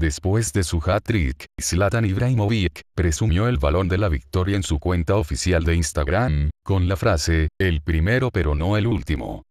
Después de su hat-trick, Zlatan Ibrahimovic presumió el balón de la victoria en su cuenta oficial de Instagram, con la frase, el primero pero no el último.